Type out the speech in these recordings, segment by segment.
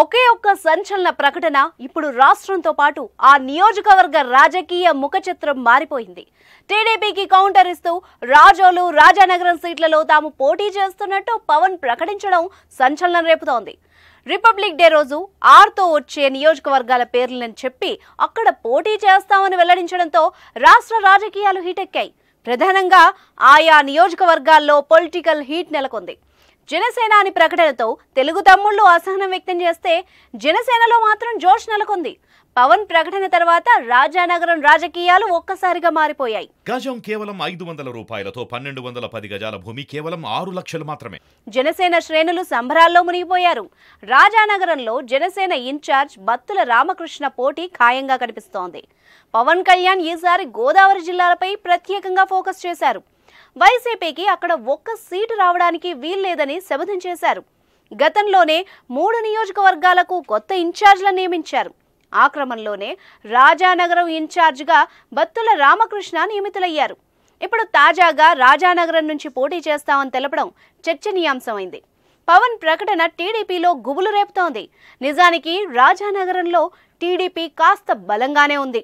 ఒకే ఒక్క సంచలన ప్రకటన ఇప్పుడు రాష్ట్రంతో పాటు ఆ నియోజకవర్గ రాజకీయ ముఖచిత్రం మారిపోయింది టీడీపీకి కౌంటర్ ఇస్తూ రాజోలు రాజానగరం సీట్లలో తాము పోటీ చేస్తున్నట్టు పవన్ ప్రకటించడం సంచలనం రేపుతోంది రిపబ్లిక్ డే రోజు ఆర్తో వచ్చే నియోజకవర్గాల పేర్లను చెప్పి అక్కడ పోటీ చేస్తామని వెల్లడించడంతో రాష్ట్ర రాజకీయాలు హీటెక్కాయి ప్రధానంగా ఆయా నియోజకవర్గాల్లో పొలిటికల్ హీట్ నెలకొంది జనసేన అని ప్రకటనతో తెలుగు తమ్ముళ్ళు అసహనం వ్యక్తం చేస్తే జనసేనలో మాత్రం జోష్ నెలకొంది పవన్ ప్రకటన తర్వాత రాజానగరం రాజకీయాలు ఒక్కసారిగా మారిపోయాయి గజం కేవలం ఐదు వందల రూపాయలతో పన్నెండు వందల పది గజాల భూమి కేవలం ఆరు లక్షలు మాత్రమే జనసేన శ్రేణులు సంబరాల్లో మునిగిపోయారు రాజానగరంలో జనసేన ఇన్ఛార్జ్ బత్తుల రామకృష్ణ పోటీ ఖాయంగా కనిపిస్తోంది పవన్ కళ్యాణ్ ఈసారి గోదావరి జిల్లాలపై ప్రత్యేకంగా ఫోకస్ చేశారు వైసీపీకి అక్కడ ఒక్క సీటు రావడానికి వీల్లేదని శబదం చేశారు గతంలోనే మూడు నియోజకవర్గాలకు కొత్త ఇన్ఛార్జ్లను నియమించారు ఆ క్రమంలోనే రాజానగరం ఇన్ఛార్జిగా బత్తుల రామకృష్ణ నియమితులయ్యారు ఇప్పుడు తాజాగా రాజానగరం నుంచి పోటీ చేస్తామని తెలపడం చర్చనీయాంశమైంది పవన్ ప్రకటన టీడీపీలో గుబులు రేపుతోంది నిజానికి రాజానగరంలో టీడీపీ కాస్త బలంగానే ఉంది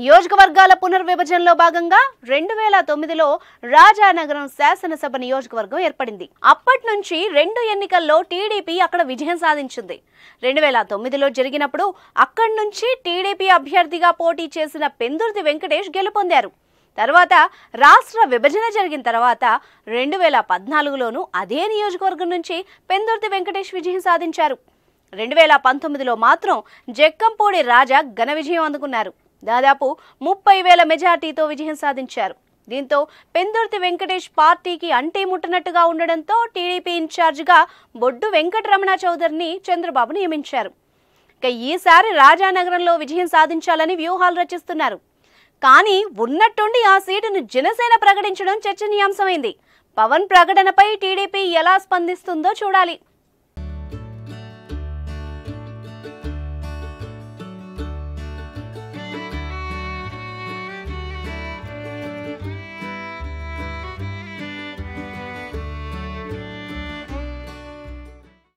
నియోజకవర్గాల పునర్విభజనలో భాగంగా రెండు వేల తొమ్మిదిలో రాజానగరం శాసనసభ నియోజకవర్గం ఏర్పడింది అప్పటి నుంచి రెండు ఎన్నికల్లో టీడీపీ అక్కడ విజయం సాధించింది రెండు వేల తొమ్మిదిలో జరిగినప్పుడు అక్కడి నుంచి టీడీపీ అభ్యర్థిగా పోటీ చేసిన పెందుర్తి వెంకటేష్ గెలుపొందారు తర్వాత రాష్ట్ర విభజన జరిగిన తర్వాత రెండు వేల పద్నాలుగులోనూ అదే నియోజకవర్గం నుంచి పెందుర్తి వెంకటేష్ విజయం సాధించారు రెండు వేల పంతొమ్మిదిలో మాత్రం జక్కంపూడి రాజా ఘన విజయం అందుకున్నారు దాదాపు ముప్పై వేల మెజార్టీతో విజయం సాధించారు దీంతో పెందుర్తి వెంకటేష్ పార్టీకి అంటే ముట్టనట్టుగా ఉండడంతో టీడీపీ ఇన్ఛార్జిగా బొడ్డు వెంకటరమణ చౌదరిని చంద్రబాబు నియమించారు ఇక ఈసారి రాజానగరంలో విజయం సాధించాలని వ్యూహాలు రచిస్తున్నారు కానీ ఉన్నట్టుండి ఆ సీటును జనసేన ప్రకటించడం చర్చనీయాంశమైంది పవన్ ప్రకటనపై టీడీపీ ఎలా స్పందిస్తుందో చూడాలి